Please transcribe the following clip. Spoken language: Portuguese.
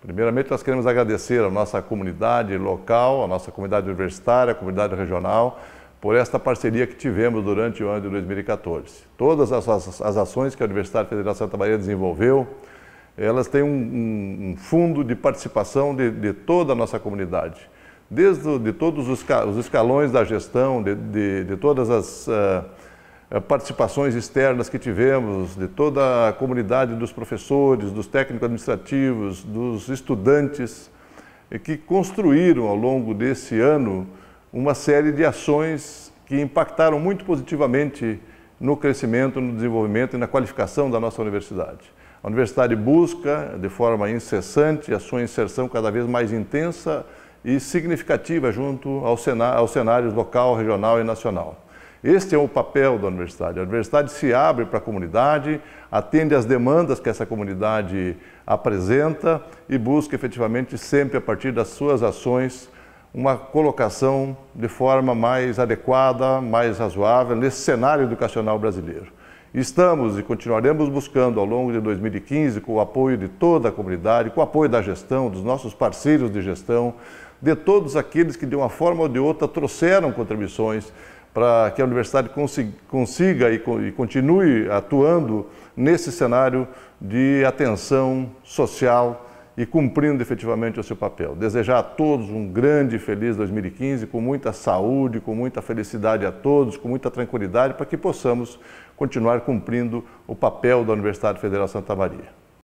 Primeiramente, nós queremos agradecer à nossa comunidade local, à nossa comunidade universitária, à comunidade regional, por esta parceria que tivemos durante o ano de 2014. Todas as, as, as ações que a Universidade Federal Santa Maria desenvolveu, elas têm um, um, um fundo de participação de, de, toda a nossa comunidade. Desde de todos os, os escalões da gestão, de, de, de todas as... Uh, eh, participações externas que tivemos, de toda a comunidade dos professores, dos técnicos administrativos, dos estudantes, que construíram ao longo desse ano uma série de ações que impactaram muito positivamente no crescimento, no desenvolvimento e na qualificação da nossa universidade. A universidade busca, de forma incessante, a sua inserção cada vez mais intensa e significativa junto aos cenários local, regional e nacional. Este é o papel da universidade. A universidade se abre para a comunidade, atende às demandas que essa comunidade apresenta e busca efetivamente sempre a partir das suas ações uma colocação de forma mais adequada, mais razoável nesse cenário educacional brasileiro. Estamos e continuaremos buscando ao longo de 2015, com o apoio de toda a comunidade, com o apoio da gestão, dos nossos parceiros de gestão, de todos aqueles que de uma forma ou de outra trouxeram contribuições para que a universidade consiga, consiga e, e continue atuando nesse cenário de atenção social e cumprindo efetivamente o seu papel. Desejar a todos um grande e feliz 2015, com muita saúde, com muita felicidade a todos, com muita tranquilidade, para que possamos continuar cumprindo o papel da Universidade Federal Santa Maria.